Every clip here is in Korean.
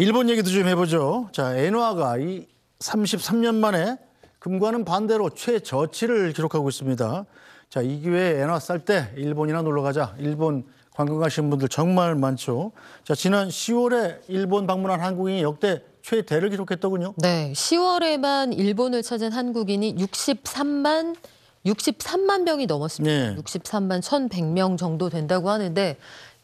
일본 얘기도 좀 해보죠. 자, 엔화가 이 33년 만에 금과는 반대로 최저치를 기록하고 있습니다. 자, 이 기회에 엔화 쌀 때 일본이나 놀러 가자. 일본 관광 가신 분들 정말 많죠. 자, 지난 10월에 일본 방문한 한국인이 역대 최대를 기록했더군요. 네, 10월에만 일본을 찾은 한국인이 63만 63만 명이 넘었습니다. 네. 63만 1,100명 정도 된다고 하는데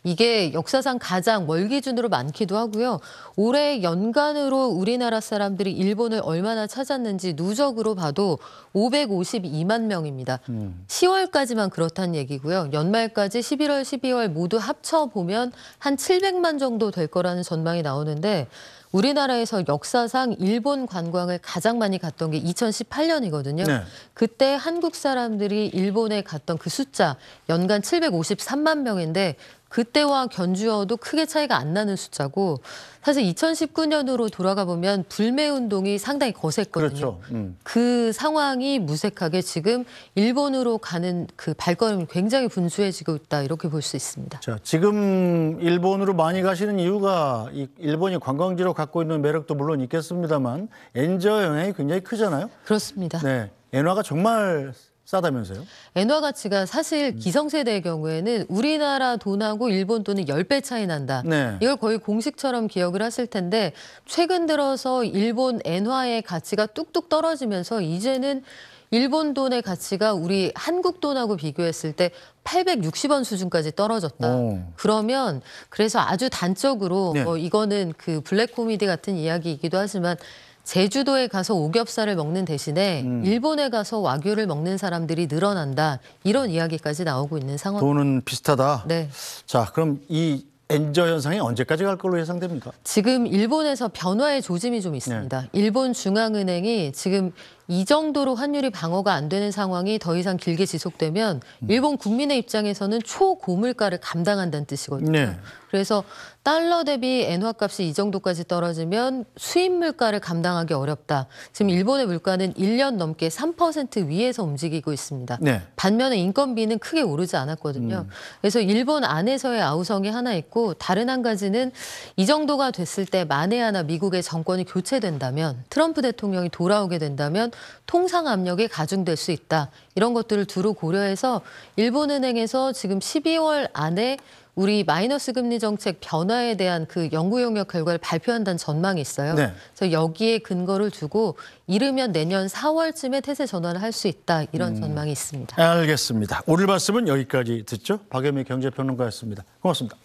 이게 역사상 가장 월 기준으로 많기도 하고요. 올해 연간으로 우리나라 사람들이 일본을 얼마나 찾았는지 누적으로 봐도 552만 명입니다. 음. 10월까지만 그렇다는 얘기고요. 연말까지 11월, 12월 모두 합쳐보면 한 700만 정도 될 거라는 전망이 나오는데 우리나라에서 역사상 일본 관광을 가장 많이 갔던 게 2018년이거든요. 네. 그때 한국 사람들이 일본에 갔던 그 숫자 연간 753만 명인데 그때와 견주어도 크게 차이가 안 나는 숫자고 사실 2019년으로 돌아가 보면 불매 운동이 상당히 거셌거든요. 그렇죠. 음. 그 상황이 무색하게 지금 일본으로 가는 그 발걸음이 굉장히 분주해지고 있다 이렇게 볼 수 있습니다. 자, 지금 일본으로 많이 가시는 이유가 일본이 관광지로 갖고 있는 매력도 물론 있겠습니다만 엔저 영향이 굉장히 크잖아요. 그렇습니다. 네. 엔화가 정말 싸다면서요? 엔화 가치가 사실 음. 기성세대의 경우에는 우리나라 돈하고 일본 돈은 10배 차이 난다. 네. 이걸 거의 공식처럼 기억을 하실 텐데 최근 들어서 일본 엔화의 가치가 뚝뚝 떨어지면서 이제는 일본 돈의 가치가 우리 한국 돈하고 비교했을 때 860원 수준까지 떨어졌다. 오. 그러면 그래서 아주 단적으로 네. 뭐 이거는 그 블랙 코미디 같은 이야기이기도 하지만 제주도에 가서 오겹살을 먹는 대신에 음. 일본에 가서 와규를 먹는 사람들이 늘어난다. 이런 이야기까지 나오고 있는 상황. 돈은 비슷하다. 네. 자, 그럼 이 엔저 현상이 언제까지 갈 걸로 예상됩니까? 지금 일본에서 변화의 조짐이 좀 있습니다. 네. 일본 중앙은행이 지금 이 정도로 환율이 방어가 안 되는 상황이 더 이상 길게 지속되면 음. 일본 국민의 입장에서는 초고물가를 감당한다는 뜻이거든요. 네. 그래서 달러 대비 엔화값이 이 정도까지 떨어지면 수입 물가를 감당하기 어렵다. 지금 일본의 물가는 1년 넘게 3% 위에서 움직이고 있습니다. 네. 반면에 인건비는 크게 오르지 않았거든요. 음. 그래서 일본 안에서의 아우성이 하나 있고 다른 한 가지는 이 정도가 됐을 때 만에 하나 미국의 정권이 교체된다면 트럼프 대통령이 돌아오게 된다면 통상 압력이 가중될 수 있다. 이런 것들을 두루 고려해서 일본은행에서 지금 12월 안에 우리 마이너스 금리 정책 변화에 대한 그 연구 용역 결과를 발표한다는 전망이 있어요. 네. 그래서 여기에 근거를 두고 이르면 내년 4월쯤에 태세 전환을 할 수 있다 이런 음, 전망이 있습니다. 알겠습니다. 오늘 말씀은 여기까지 듣죠. 박예미 경제평론가였습니다. 고맙습니다.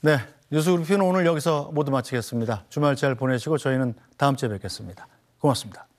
네, 뉴스 그룹는 오늘 여기서 모두 마치겠습니다. 주말 잘 보내시고 저희는 다음 주에 뵙겠습니다. 고맙습니다.